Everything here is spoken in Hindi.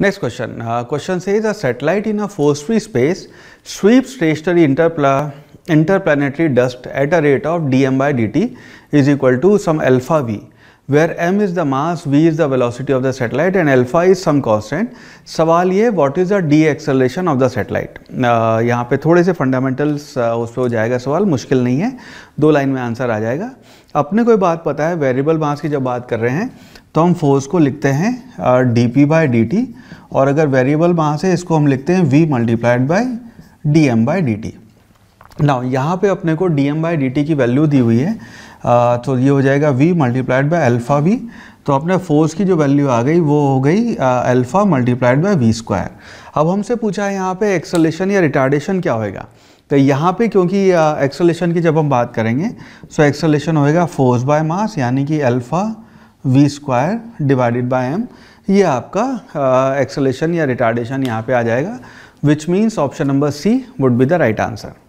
Next question. Uh, question says a satellite in a force free space sweeps stationary interpla interplanetary dust at a rate of dm by dt is equal to some alpha v where M is the mass, V is the velocity of the satellite and alpha is some constant. सवाल ये what is the de acceleration of the satellite यहाँ पे थोड़े से फंडामेंटल्स uh, उस पर हो जाएगा सवाल मुश्किल नहीं है दो लाइन में आंसर आ जाएगा अपने कोई बात पता है वेरिएबल मास की जब बात कर रहे हैं तो हम फोर्स को लिखते हैं D P by D T और अगर वेरिएबल मास है इसको हम लिखते हैं V multiplied by D M by D T now यहाँ पे अपने को D M by D T की वैल्यू दी हुई है आ, तो ये हो जाएगा V multiplied by alpha V तो अपने फोर्स की जो वैल्यू आ गई वो हो गई alpha multiplied by V square अब हमसे पूछा है यहाँ पे एक्सलेशन या रिटार्डेशन क्या होएगा तो यहाँ पे क्योंकि एक्सलेशन की जब हम बात करेंगे सो एक्सलेशन होएगा फोर्स बाय मास यानी कि alpha V square divided by M ये आपका एक्सलेशन या रिटार्डेशन यहाँ पे आ जाएगा which means option number C would be the right answer